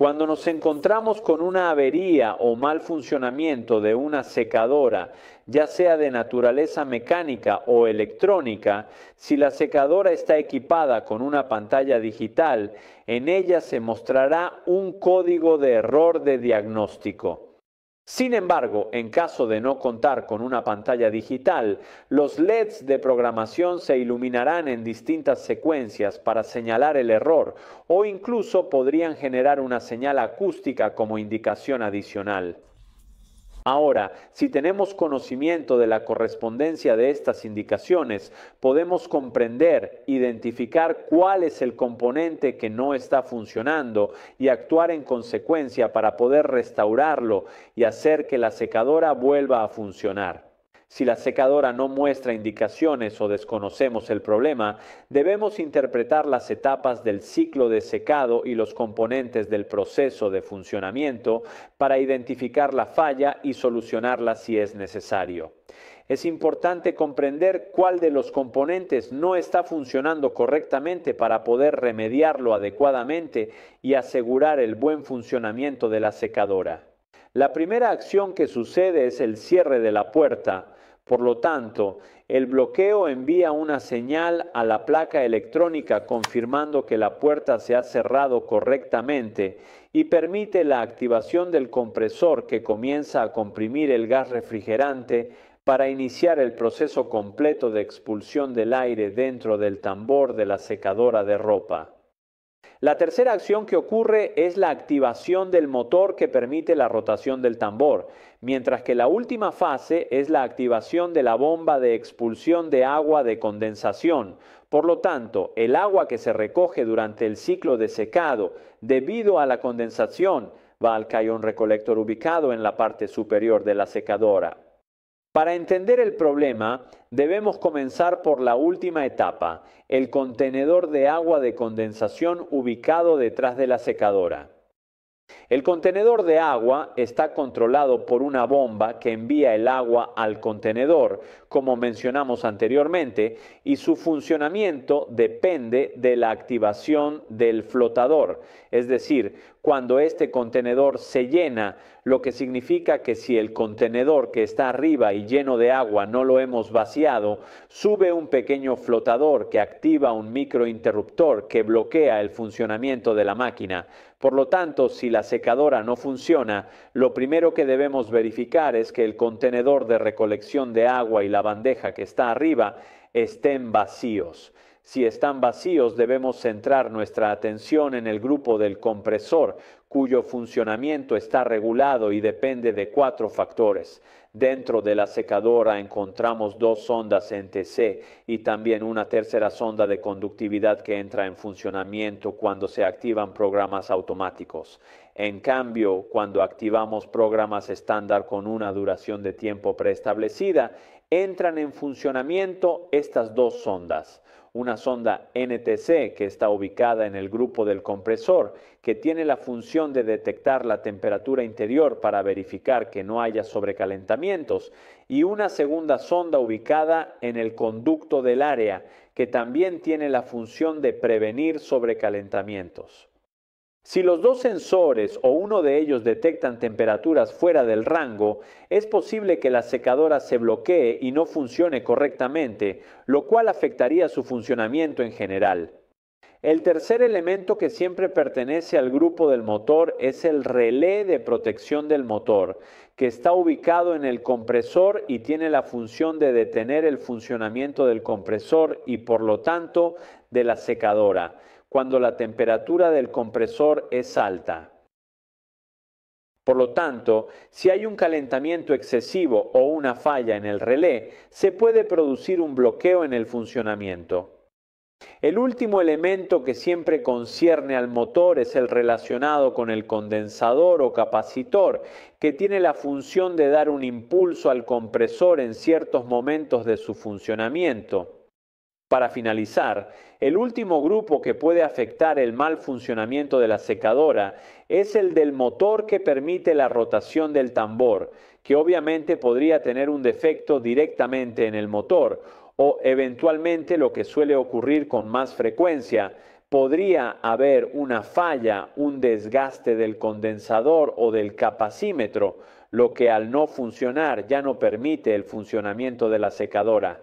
Cuando nos encontramos con una avería o mal funcionamiento de una secadora, ya sea de naturaleza mecánica o electrónica, si la secadora está equipada con una pantalla digital, en ella se mostrará un código de error de diagnóstico. Sin embargo, en caso de no contar con una pantalla digital, los LEDs de programación se iluminarán en distintas secuencias para señalar el error o incluso podrían generar una señal acústica como indicación adicional. Ahora, si tenemos conocimiento de la correspondencia de estas indicaciones, podemos comprender, identificar cuál es el componente que no está funcionando y actuar en consecuencia para poder restaurarlo y hacer que la secadora vuelva a funcionar. Si la secadora no muestra indicaciones o desconocemos el problema, debemos interpretar las etapas del ciclo de secado y los componentes del proceso de funcionamiento para identificar la falla y solucionarla si es necesario. Es importante comprender cuál de los componentes no está funcionando correctamente para poder remediarlo adecuadamente y asegurar el buen funcionamiento de la secadora. La primera acción que sucede es el cierre de la puerta. Por lo tanto, el bloqueo envía una señal a la placa electrónica confirmando que la puerta se ha cerrado correctamente y permite la activación del compresor que comienza a comprimir el gas refrigerante para iniciar el proceso completo de expulsión del aire dentro del tambor de la secadora de ropa. La tercera acción que ocurre es la activación del motor que permite la rotación del tambor, mientras que la última fase es la activación de la bomba de expulsión de agua de condensación. Por lo tanto, el agua que se recoge durante el ciclo de secado debido a la condensación va al cayón recolector ubicado en la parte superior de la secadora. Para entender el problema, debemos comenzar por la última etapa, el contenedor de agua de condensación ubicado detrás de la secadora. El contenedor de agua está controlado por una bomba que envía el agua al contenedor, como mencionamos anteriormente, y su funcionamiento depende de la activación del flotador, es decir, cuando este contenedor se llena, lo que significa que si el contenedor que está arriba y lleno de agua no lo hemos vaciado, sube un pequeño flotador que activa un microinterruptor que bloquea el funcionamiento de la máquina. Por lo tanto, si la secadora no funciona, lo primero que debemos verificar es que el contenedor de recolección de agua y la bandeja que está arriba estén vacíos. Si están vacíos, debemos centrar nuestra atención en el grupo del compresor, cuyo funcionamiento está regulado y depende de cuatro factores. Dentro de la secadora encontramos dos sondas NTC y también una tercera sonda de conductividad que entra en funcionamiento cuando se activan programas automáticos. En cambio, cuando activamos programas estándar con una duración de tiempo preestablecida, entran en funcionamiento estas dos sondas una sonda NTC que está ubicada en el grupo del compresor, que tiene la función de detectar la temperatura interior para verificar que no haya sobrecalentamientos, y una segunda sonda ubicada en el conducto del área, que también tiene la función de prevenir sobrecalentamientos. Si los dos sensores o uno de ellos detectan temperaturas fuera del rango, es posible que la secadora se bloquee y no funcione correctamente, lo cual afectaría su funcionamiento en general. El tercer elemento que siempre pertenece al grupo del motor es el relé de protección del motor, que está ubicado en el compresor y tiene la función de detener el funcionamiento del compresor y por lo tanto de la secadora cuando la temperatura del compresor es alta. Por lo tanto, si hay un calentamiento excesivo o una falla en el relé, se puede producir un bloqueo en el funcionamiento. El último elemento que siempre concierne al motor es el relacionado con el condensador o capacitor, que tiene la función de dar un impulso al compresor en ciertos momentos de su funcionamiento. Para finalizar, el último grupo que puede afectar el mal funcionamiento de la secadora es el del motor que permite la rotación del tambor, que obviamente podría tener un defecto directamente en el motor o eventualmente lo que suele ocurrir con más frecuencia, podría haber una falla, un desgaste del condensador o del capacímetro, lo que al no funcionar ya no permite el funcionamiento de la secadora.